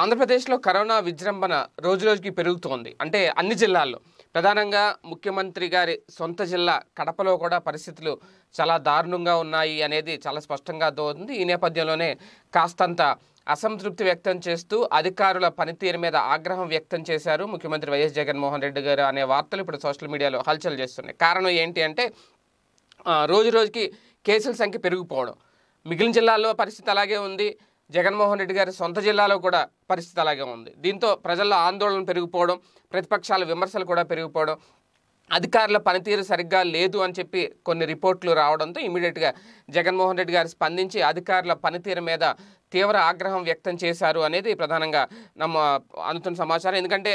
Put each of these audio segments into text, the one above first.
ఆంధ్రప్రదేశ్లో కరోనా విజృంభణ రోజురోజుకి పెరుగుతోంది అంటే అన్ని జిల్లాల్లో ప్రధానంగా ముఖ్యమంత్రి గారి సొంత జిల్లా కడపలో కూడా పరిస్థితులు చాలా దారుణంగా ఉన్నాయి అనేది చాలా స్పష్టంగా దోతుంది ఈ నేపథ్యంలోనే కాస్తంత అసంతృప్తి వ్యక్తం చేస్తూ అధికారుల పనితీరు మీద ఆగ్రహం వ్యక్తం చేశారు ముఖ్యమంత్రి వైఎస్ జగన్మోహన్ రెడ్డి గారు అనే వార్తలు ఇప్పుడు సోషల్ మీడియాలో హల్చల్ చేస్తున్నాయి కారణం ఏంటి అంటే రోజు రోజుకి కేసుల సంఖ్య పెరిగిపోవడం మిగిలిన జిల్లాల్లో పరిస్థితి అలాగే ఉంది జగన్మోహన్ రెడ్డి గారి సొంత జిల్లాలో కూడా పరిస్థితి అలాగే ఉంది దీంతో ప్రజల్లో ఆందోళన పెరిగిపోవడం ప్రతిపక్షాల విమర్శలు కూడా పెరిగిపోవడం అధికారుల పనితీరు సరిగ్గా లేదు అని చెప్పి కొన్ని రిపోర్ట్లు రావడంతో ఇమీడియట్గా జగన్మోహన్ రెడ్డి గారు స్పందించి అధికారుల పనితీరు మీద తీవ్ర ఆగ్రహం వ్యక్తం చేశారు అనేది ప్రధానంగా నమ్మ అందుతున్న సమాచారం ఎందుకంటే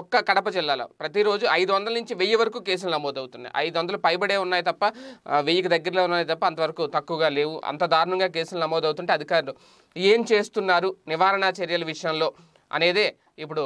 ఒక్క కడప జిల్లాలో ప్రతిరోజు ఐదు వందల నుంచి వెయ్యి వరకు కేసులు నమోదవుతున్నాయి ఐదు వందలు పైబడే ఉన్నాయి తప్ప వెయ్యికి దగ్గరలో ఉన్నాయి తప్ప అంతవరకు తక్కువగా లేవు అంత దారుణంగా కేసులు నమోదవుతుంటే అధికారులు ఏం చేస్తున్నారు నివారణ చర్యల విషయంలో అనేదే ఇప్పుడు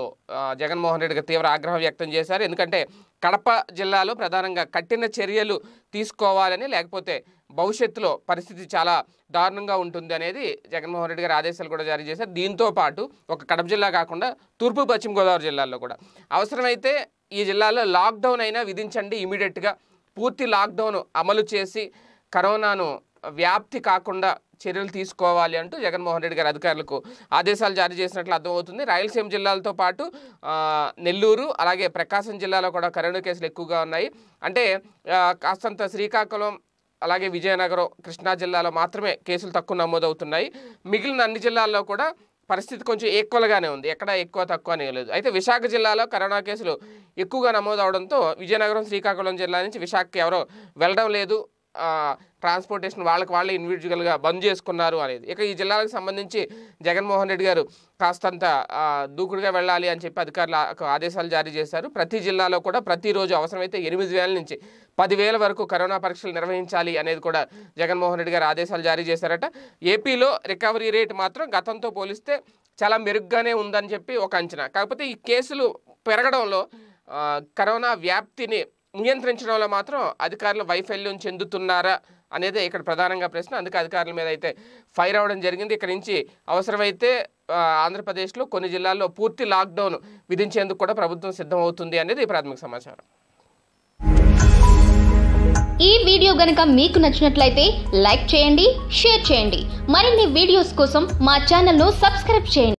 జగన్మోహన్ రెడ్డికి తీవ్ర ఆగ్రహం వ్యక్తం చేశారు ఎందుకంటే కడప జిల్లాలో ప్రధానంగా కఠిన చర్యలు తీసుకోవాలని లేకపోతే భవిష్యత్తులో పరిస్థితి చాలా దారుణంగా ఉంటుంది అనేది జగన్మోహన్ రెడ్డి గారు ఆదేశాలు కూడా జారీ చేశారు దీంతో పాటు ఒక కడప జిల్లా కాకుండా తూర్పు పశ్చిమ గోదావరి జిల్లాల్లో కూడా అవసరమైతే ఈ జిల్లాలో లాక్డౌన్ అయినా విధించండి ఇమీడియట్గా పూర్తి లాక్డౌన్ అమలు చేసి కరోనాను వ్యాప్తి కాకుండా చర్యలు తీసుకోవాలి అంటూ జగన్మోహన్ రెడ్డి గారు అధికారులకు ఆదేశాలు జారీ చేసినట్లు అర్థమవుతుంది రాయలసీమ జిల్లాలతో పాటు నెల్లూరు అలాగే ప్రకాశం జిల్లాలో కూడా కరోనా కేసులు ఎక్కువగా ఉన్నాయి అంటే కాస్తంత శ్రీకాకుళం అలాగే విజయనగరం కృష్ణా జిల్లాలో మాత్రమే కేసులు తక్కువ నమోదవుతున్నాయి మిగిలిన అన్ని జిల్లాల్లో కూడా పరిస్థితి కొంచెం ఈక్వల్గానే ఉంది ఎక్కడ ఎక్కువ తక్కువ లేదు అయితే విశాఖ జిల్లాలో కరోనా కేసులు ఎక్కువగా నమోదవడంతో విజయనగరం శ్రీకాకుళం జిల్లా నుంచి విశాఖకి ఎవరో వెళ్ళడం లేదు ట్రాన్స్పోర్టేషన్ వాళ్ళకి వాళ్ళే ఇండివిజువల్గా బంద్ చేసుకున్నారు అనేది ఇక ఈ జిల్లాలకు సంబంధించి జగన్మోహన్ రెడ్డి గారు కాస్తంత దూకుడుగా వెళ్ళాలి అని చెప్పి అధికారులు ఆదేశాలు జారీ చేశారు ప్రతి జిల్లాలో కూడా ప్రతిరోజు అవసరమైతే ఎనిమిది వేల నుంచి పదివేల వరకు కరోనా పరీక్షలు నిర్వహించాలి అనేది కూడా జగన్మోహన్ రెడ్డి గారు ఆదేశాలు జారీ చేశారట ఏపీలో రికవరీ రేట్ మాత్రం గతంతో పోలిస్తే చాలా మెరుగ్గానే ఉందని చెప్పి ఒక అంచనా కాకపోతే ఈ కేసులు పెరగడంలో కరోనా వ్యాప్తిని నియంత్రించడంలో మాత్రం అధికారులు వైఫల్యం చెందుతున్నారా అనేది ఇక్కడ ప్రధానంగా ప్రశ్న అందుకే అధికారుల మీద అయితే ఫైర్ అవ్వడం జరిగింది ఇక్కడ నుంచి అవసరమైతే ఆంధ్రప్రదేశ్లో కొన్ని జిల్లాల్లో పూర్తి లాక్డౌన్ విధించేందుకు కూడా ప్రభుత్వం సిద్ధమవుతుంది అనేది ప్రాథమిక సమాచారం ఈ వీడియో గనక మీకు నచ్చినట్లయితే లైక్ చేయండి షేర్ చేయండి మరిన్ని వీడియోస్ కోసం మా ఛానల్ను సబ్స్క్రైబ్ చేయండి